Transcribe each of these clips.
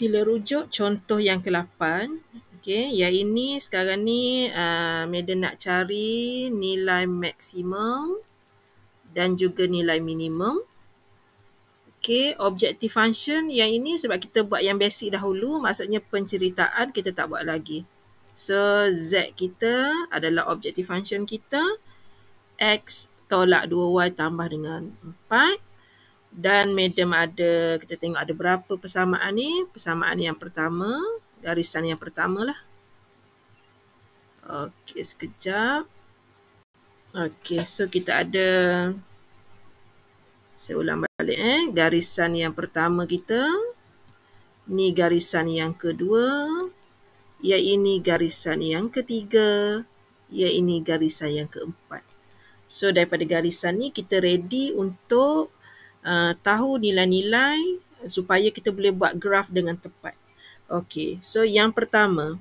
sila rujuk contoh yang ke-8 okey ya ini sekarang ni a uh, medan nak cari nilai maksimum dan juga nilai minimum okey objective function yang ini sebab kita buat yang basic dahulu maksudnya penceritaan kita tak buat lagi so z kita adalah objective function kita x tolak 2y tambah dengan 4 dan medium ada kita tengok ada berapa persamaan ni persamaan yang pertama garisan yang pertama lah okey sekejap okey so kita ada saya ulang balik eh garisan yang pertama kita ni garisan yang kedua ia ini garisan yang ketiga ia ini garisan yang keempat so daripada garisan ni kita ready untuk Uh, tahu nilai-nilai supaya kita boleh buat graf dengan tepat. Okey, so yang pertama,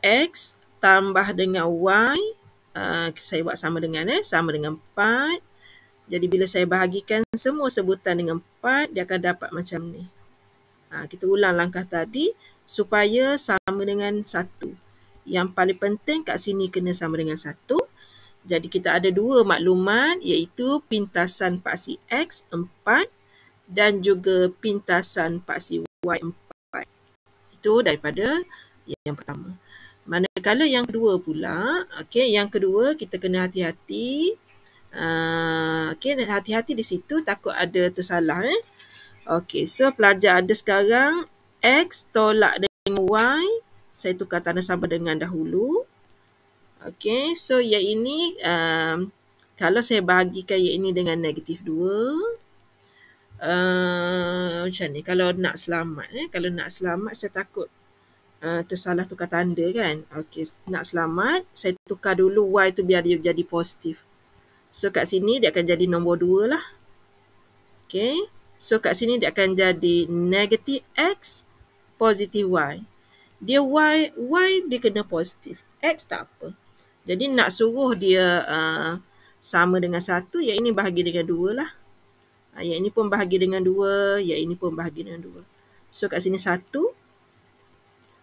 X tambah dengan Y, uh, saya buat sama dengan, eh, sama dengan 4. Jadi bila saya bahagikan semua sebutan dengan 4, dia akan dapat macam ni. Ha, kita ulang langkah tadi supaya sama dengan 1. Yang paling penting kat sini kena sama dengan 1. Jadi kita ada dua maklumat iaitu pintasan paksi X 4 dan juga pintasan paksi Y 4. Itu daripada yang pertama. Manakala yang kedua pula, okay, yang kedua kita kena hati-hati. Uh, ah, okey, hati-hati di situ takut ada tersalah eh. Okey, so pelajar ada sekarang X tolak dengan Y, saya tukar tanda sama dengan dahulu. Okay, so ya ini um, kalau saya bahagikan ia ini dengan negatif 2, Uh, macam ni kalau nak selamat eh kalau nak selamat saya takut uh, tersalah tukar tanda kan Okay, nak selamat saya tukar dulu y tu biar dia jadi positif so kat sini dia akan jadi nombor 2 lah Okay, so kat sini dia akan jadi negatif x positif y dia y y dia kena positif x tak apa jadi nak suruh dia uh, sama dengan satu, yang ini bahagi dengan dua lah. Uh, yang ini pun bahagi dengan dua, yang ini pun bahagi dengan dua. So kat sini satu.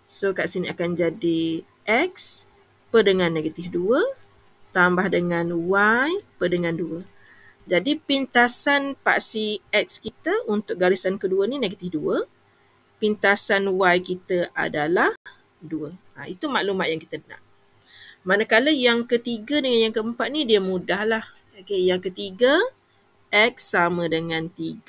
So kat sini akan jadi X per dengan negatif dua. Tambah dengan Y per dengan dua. Jadi pintasan paksi X kita untuk garisan kedua ni negatif dua. Pintasan Y kita adalah dua. Ha, itu maklumat yang kita nak. Manakala yang ketiga dengan yang keempat ni dia mudah lah. Okay, yang ketiga, X sama dengan 3.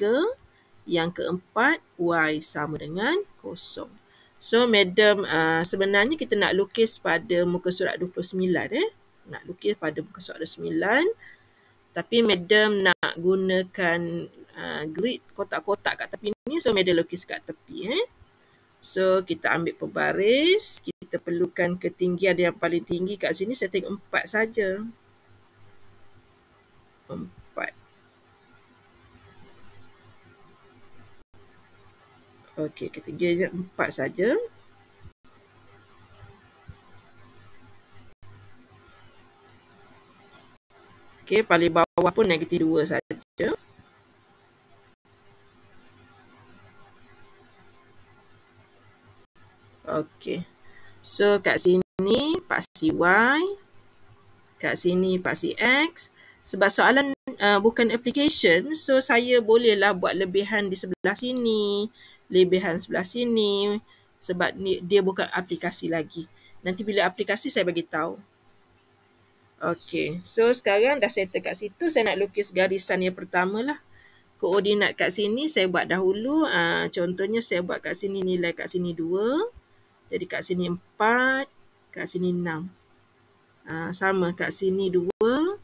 Yang keempat, Y sama dengan kosong. So, madam, uh, sebenarnya kita nak lukis pada muka surat 29 eh. Nak lukis pada muka surat 29. Tapi madam nak gunakan uh, grid kotak-kotak kat tepi ni. So, madam lukis kat tepi eh. So kita ambil pembaris, kita perlukan ketinggian yang paling tinggi kat sini saya tengok 4 saja. 4. Okey, ketinggiannya empat saja. Okay, paling bawah pun negatif 2 saja. Okey. So kat sini paksi Y. Kat sini paksi X. Sebab soalan uh, bukan application. So saya bolehlah buat lebihan di sebelah sini. Lebihan sebelah sini. Sebab ni, dia bukan aplikasi lagi. Nanti bila aplikasi saya bagi tahu. Okey. So sekarang dah settle kat situ. Saya nak lukis garisan yang pertama lah. Koordinat kat sini saya buat dahulu. Uh, contohnya saya buat kat sini nilai kat sini 2. Jadi kat sini empat, kat sini enam, Uh, sama kat sini dua,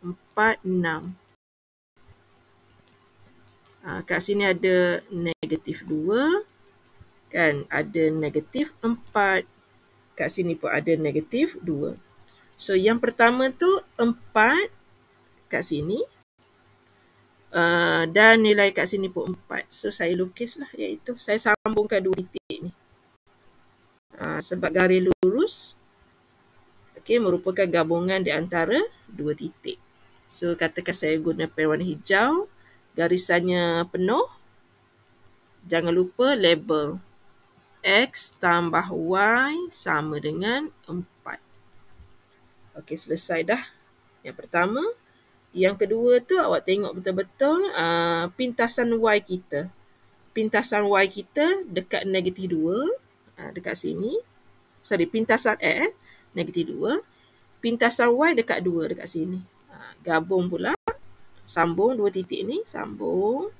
empat enam. Uh, kat sini ada negatif dua, Kan ada negatif empat, Kat sini pun ada negatif dua. So yang pertama tu empat kat sini. Uh, dan nilai kat sini pun empat. So saya lukislah iaitu saya sambungkan dua titik. Ah, sebab garis lurus okey merupakan gabungan di antara dua titik. So katakan saya guna pen warna hijau, garisannya penuh. Jangan lupa label X tambah Y sama dengan 4. Okey, selesai dah. Yang pertama. Yang kedua tu awak tengok betul-betul uh, pintasan Y kita. Pintasan Y kita dekat negatif Ah, dekat sini. Sorry, pintasan A negatif 2. Pintasan Y dekat 2 dekat sini. Ha, gabung pula. Sambung dua titik ni. Sambung.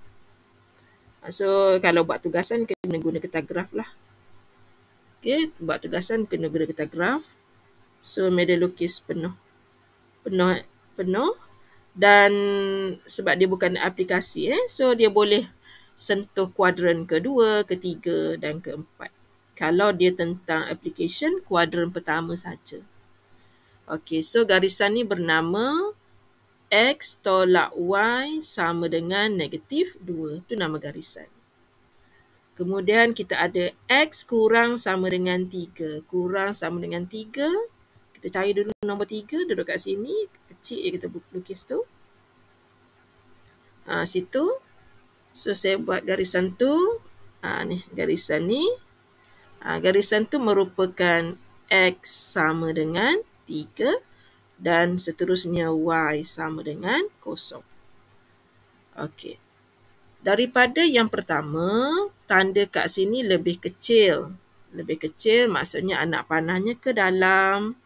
Ah, so, kalau buat tugasan kena guna kertas graf lah. Okay, buat tugasan kena guna kertas graf. So, media lukis penuh. Penuh. Penuh. Dan sebab dia bukan aplikasi eh. So, dia boleh sentuh kuadran kedua, ketiga dan keempat kalau dia tentang application kuadran pertama saja. Okey, so garisan ni bernama X tolak Y sama dengan negatif 2. Itu nama garisan. Kemudian kita ada X kurang sama dengan 3. Kurang sama dengan 3. Kita cari dulu nombor 3. Duduk kat sini. Kecil je kita lukis tu. Ha, situ. So saya buat garisan tu. Ha, ni, garisan ni uh, garisan tu merupakan X sama dengan 3 dan seterusnya Y sama dengan 0. Okey. Daripada yang pertama, tanda kat sini lebih kecil. Lebih kecil maksudnya anak panahnya ke dalam.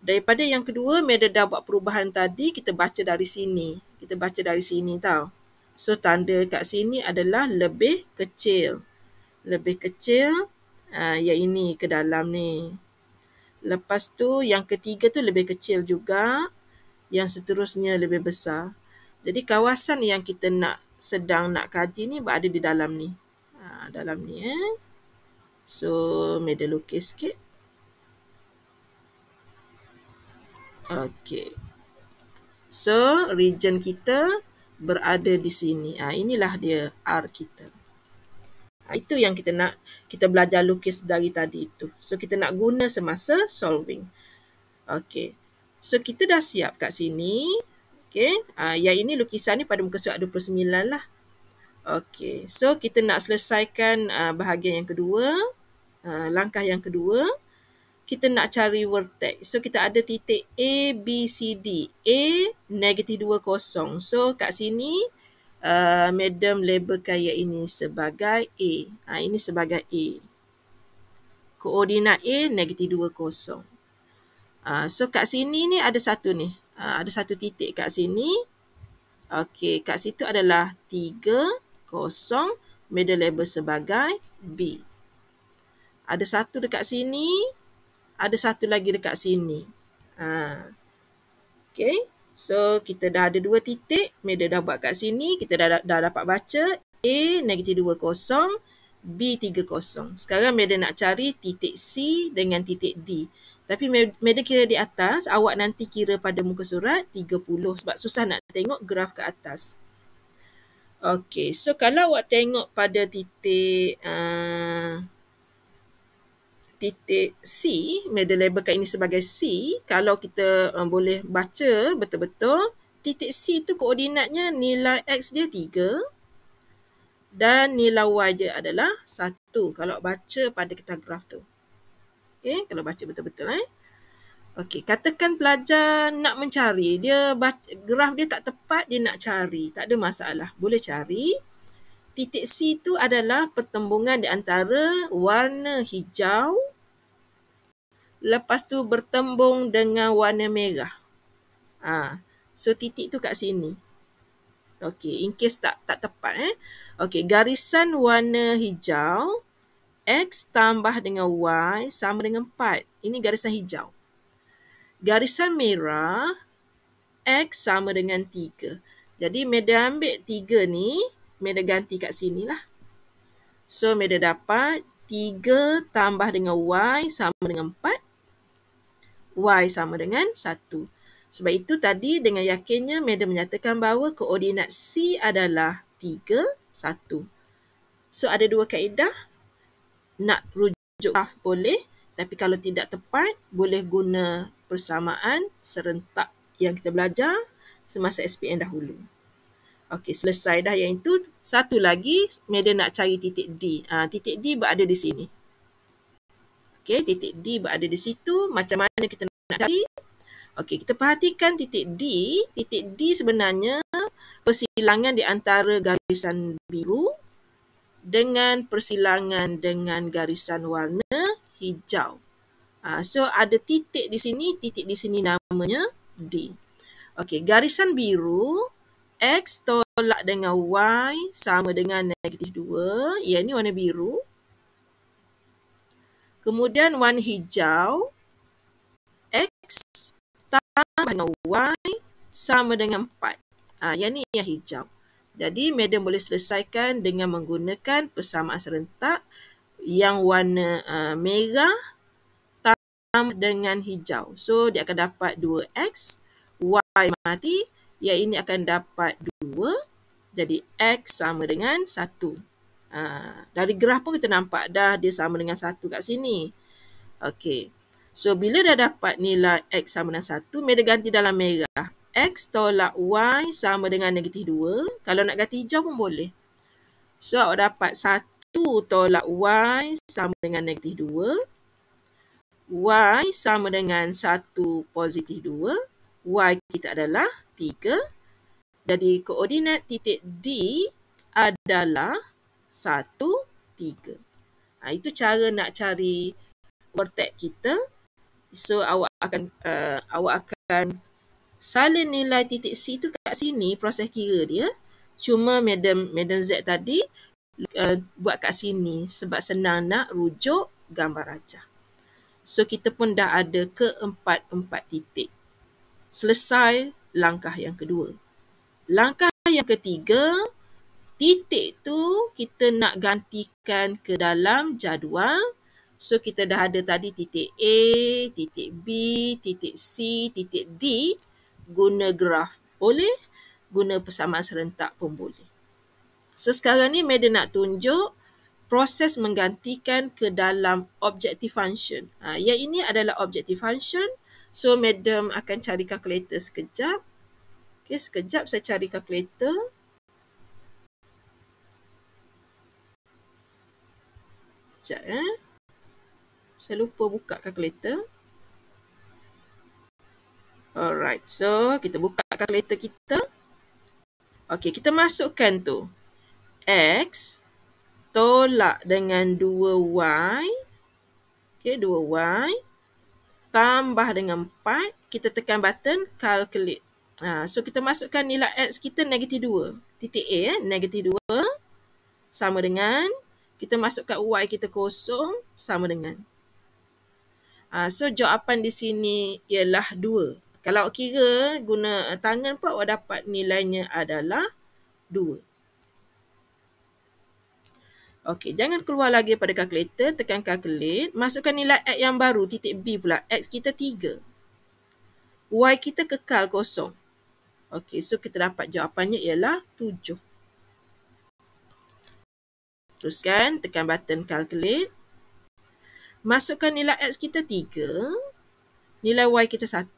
Daripada yang kedua, Meda dah buat perubahan tadi, kita baca dari sini. Kita baca dari sini tau. So, tanda kat sini adalah Lebih kecil. Lebih kecil uh, ah, yang ini ke dalam ni. Lepas tu yang ketiga tu lebih kecil juga, yang seterusnya lebih besar. Jadi kawasan yang kita nak sedang nak kaji ni berada di dalam ni. Ha, dalam ni eh. So, media lukis sikit. Okay. So, region kita berada di sini. Ha, inilah dia R kita. Ah, itu yang kita nak kita belajar lukis dari tadi itu. So kita nak guna semasa solving. Okay. So kita dah siap kat sini. Okay. Uh, ah, yang ini lukisan ni pada muka surat 29 lah. Okay. So kita nak selesaikan uh, bahagian yang kedua. Uh, langkah yang kedua. Kita nak cari vertex. So kita ada titik A, B, C, D. A, negatif 2, kosong. So kat sini... Uh, Madam labelkan yang ini sebagai A. Ha, ini sebagai A. Koordinat A, negatif 2, kosong. Ha, so, kat sini ni ada satu ni. Ha, ada satu titik kat sini. Okey, kat situ adalah 3, kosong. Madam label sebagai B. Ada satu dekat sini. Ada satu lagi dekat sini. Ha. Okey. So kita dah ada dua titik, meda dah buat kat sini, kita dah, dah dapat baca A negatif dua kosong, B tiga kosong. Sekarang meda nak cari titik C dengan titik D. Tapi meda kira di atas, awak nanti kira pada muka surat 30 sebab susah nak tengok graf ke atas. Okay, so kalau awak tengok pada titik uh, titik C, middle label kat ini sebagai C, kalau kita uh, boleh baca betul-betul, titik C tu koordinatnya nilai X dia 3 dan nilai Y dia adalah 1 kalau baca pada kita graf tu. Okay, kalau baca betul-betul eh. Okey, katakan pelajar nak mencari, dia graf dia tak tepat, dia nak cari, tak ada masalah, boleh cari titik C itu adalah pertembungan di antara warna hijau lepas tu bertembung dengan warna merah. Ha. So titik tu kat sini. Okey, in case tak tak tepat eh. Okey, garisan warna hijau X tambah dengan Y sama dengan 4. Ini garisan hijau. Garisan merah X sama dengan 3. Jadi media ambil 3 ni Meda ganti kat sini lah. So Meda dapat 3 tambah dengan Y sama dengan 4. Y sama dengan 1. Sebab itu tadi dengan yakinnya Meda menyatakan bahawa koordinat C adalah 3, 1. So ada dua kaedah. Nak rujuk graf boleh. Tapi kalau tidak tepat, boleh guna persamaan serentak yang kita belajar semasa SPN dahulu. Okey, selesai dah yang itu. Satu lagi, media nak cari titik D. Ha, titik D berada di sini. Okey, titik D berada di situ. Macam mana kita nak cari? Okey, kita perhatikan titik D. Titik D sebenarnya persilangan di antara garisan biru dengan persilangan dengan garisan warna hijau. Ha, so, ada titik di sini. Titik di sini namanya D. Okey, garisan biru X tolak dengan Y sama dengan negatif 2. Yang ni warna biru. Kemudian warna hijau. X tambah dengan Y sama dengan 4. Ha, yang ni yang hijau. Jadi, madam boleh selesaikan dengan menggunakan persamaan serentak yang warna uh, merah tambah dengan hijau. So, dia akan dapat 2X. Y mati. Ya ini akan dapat 2 jadi x sama dengan 1. Uh, ha, dari graf pun kita nampak dah dia sama dengan 1 kat sini. Okey. So bila dah dapat nilai x sama dengan 1, meja ganti dalam merah. x tolak y sama dengan negatif 2. Kalau nak ganti hijau pun boleh. So awak dapat 1 tolak y sama dengan negatif 2. y sama dengan 1 positif 2. Y kita adalah 3. Jadi koordinat titik D adalah 1, ha, Itu cara nak cari vertex kita. So awak akan uh, awak akan salin nilai titik C tu kat sini proses kira dia. Cuma Madam Madam Z tadi uh, buat kat sini sebab senang nak rujuk gambar rajah. So kita pun dah ada keempat-empat titik selesai langkah yang kedua. Langkah yang ketiga, titik tu kita nak gantikan ke dalam jadual. So kita dah ada tadi titik A, titik B, titik C, titik D guna graf boleh, guna persamaan serentak pun boleh. So sekarang ni Madden nak tunjuk proses menggantikan ke dalam objective function. Ha, yang ini adalah objective function function. So madam akan cari kalkulator sekejap. Okay, sekejap saya cari kalkulator. Sekejap Eh. Saya lupa buka kalkulator. Alright, so kita buka kalkulator kita. Okay, kita masukkan tu. X tolak dengan 2Y. Okay, 2Y tambah dengan 4, kita tekan button calculate. Ha, so kita masukkan nilai X kita negatif 2. Titik A eh, negatif 2 sama dengan kita masukkan Y kita kosong sama dengan. Ha, so jawapan di sini ialah 2. Kalau kira guna tangan pun awak dapat nilainya adalah 2. Okey, jangan keluar lagi pada kalkulator, tekan kalkulator, masukkan nilai x yang baru, titik B pula. X kita 3. Y kita kekal kosong. Okey, so kita dapat jawapannya ialah 7. Teruskan, tekan button kalkulator, Masukkan nilai X kita 3. Nilai Y kita 1.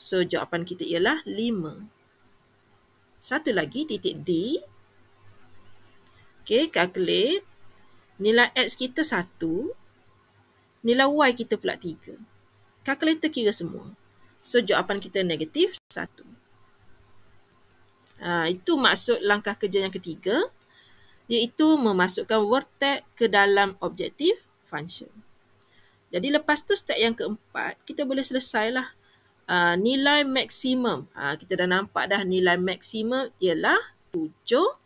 So, jawapan kita ialah 5. Satu lagi, titik D. Okay, calculate. Nilai X kita 1. Nilai Y kita pula 3. Calculator kira semua. So, jawapan kita negatif 1. Ha, ah, itu maksud langkah kerja yang ketiga. Iaitu memasukkan vertex ke dalam objektif function. Jadi, lepas tu step yang keempat, kita boleh selesailah. Ha, ah, nilai maksimum. Ha, kita dah nampak dah nilai maksimum ialah 7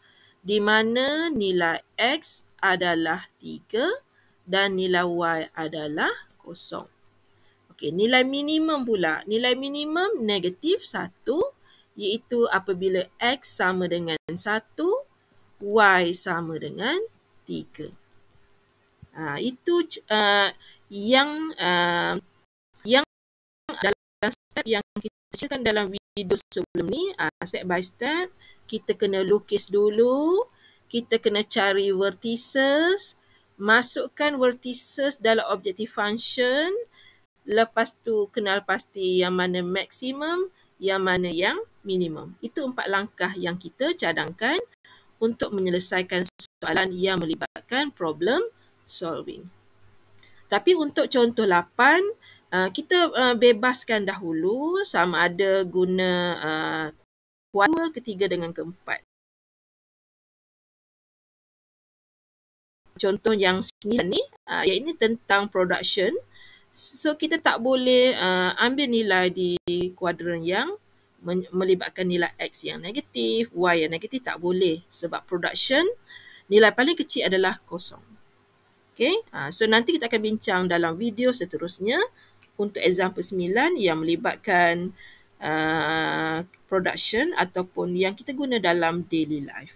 di mana nilai x adalah 3 dan nilai y adalah kosong. Okey, nilai minimum pula. Nilai minimum negatif 1 iaitu apabila x sama dengan 1, y sama dengan 3. Ha, itu uh, yang uh, yang dalam step yang kita kerjakan dalam video sebelum ni, uh, step by step kita kena lukis dulu, kita kena cari vertices, masukkan vertices dalam objective function, lepas tu kenal pasti yang mana maksimum, yang mana yang minimum. Itu empat langkah yang kita cadangkan untuk menyelesaikan soalan yang melibatkan problem solving. Tapi untuk contoh 8, uh, kita uh, bebaskan dahulu sama ada guna uh, kedua, ketiga dengan keempat. Contoh yang sembilan ni, uh, ah, iaitu tentang production. So, kita tak boleh uh, ambil nilai di kuadran yang melibatkan nilai X yang negatif, Y yang negatif, tak boleh. Sebab production, nilai paling kecil adalah kosong. Okay, ah, so nanti kita akan bincang dalam video seterusnya untuk example sembilan yang melibatkan Uh, production ataupun yang kita guna dalam daily life.